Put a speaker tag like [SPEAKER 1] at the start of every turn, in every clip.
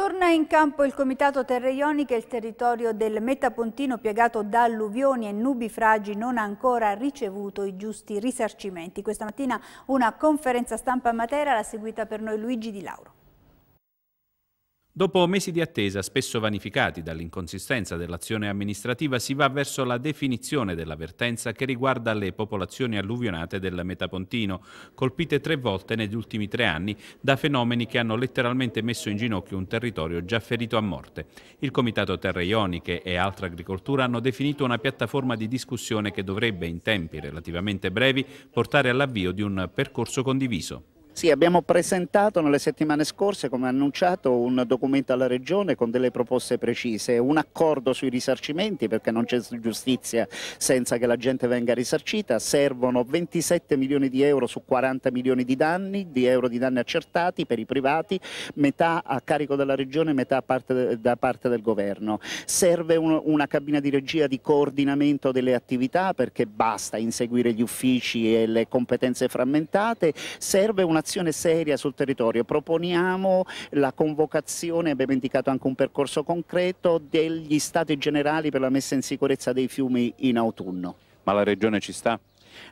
[SPEAKER 1] Torna in campo il Comitato Terre Ioniche, il territorio del Metapontino piegato da alluvioni e nubifragi non ha ancora ricevuto i giusti risarcimenti. Questa mattina una conferenza stampa a Matera l'ha seguita per noi Luigi Di Lauro.
[SPEAKER 2] Dopo mesi di attesa, spesso vanificati dall'inconsistenza dell'azione amministrativa, si va verso la definizione dell'avvertenza che riguarda le popolazioni alluvionate del Metapontino, colpite tre volte negli ultimi tre anni da fenomeni che hanno letteralmente messo in ginocchio un territorio già ferito a morte. Il Comitato Terre Ioniche e Altra Agricoltura hanno definito una piattaforma di discussione che dovrebbe, in tempi relativamente brevi, portare all'avvio di un percorso condiviso.
[SPEAKER 3] Sì, abbiamo presentato nelle settimane scorse, come annunciato, un documento alla Regione con delle proposte precise, un accordo sui risarcimenti perché non c'è giustizia senza che la gente venga risarcita, servono 27 milioni di euro su 40 milioni di danni, di euro di danni accertati per i privati, metà a carico della Regione, e metà parte, da parte del Governo. Serve un, una cabina di regia di coordinamento delle attività perché basta inseguire gli uffici e le competenze frammentate, serve una un'azione seria sul territorio, proponiamo la convocazione, abbiamo indicato anche un percorso concreto, degli stati generali per la messa in sicurezza dei fiumi in autunno.
[SPEAKER 2] Ma la Regione ci sta?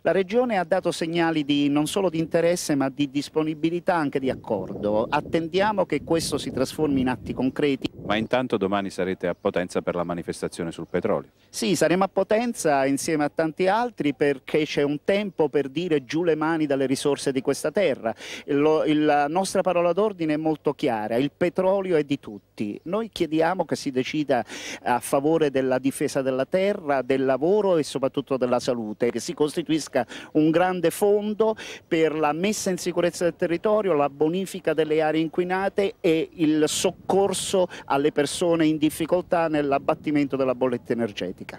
[SPEAKER 3] La Regione ha dato segnali di, non solo di interesse ma di disponibilità anche di accordo. Attendiamo che questo si
[SPEAKER 2] trasformi in atti concreti. Ma intanto domani sarete a Potenza per la manifestazione sul petrolio.
[SPEAKER 3] Sì, saremo a Potenza insieme a tanti altri perché c'è un tempo per dire giù le mani dalle risorse di questa terra. Lo, il, la nostra parola d'ordine è molto chiara, il petrolio è di tutti. Noi chiediamo che si decida a favore della difesa della terra, del lavoro e soprattutto della salute, che si costituisca un grande fondo per la messa in sicurezza del territorio, la bonifica delle aree inquinate e il soccorso a alle persone in difficoltà nell'abbattimento della bolletta energetica.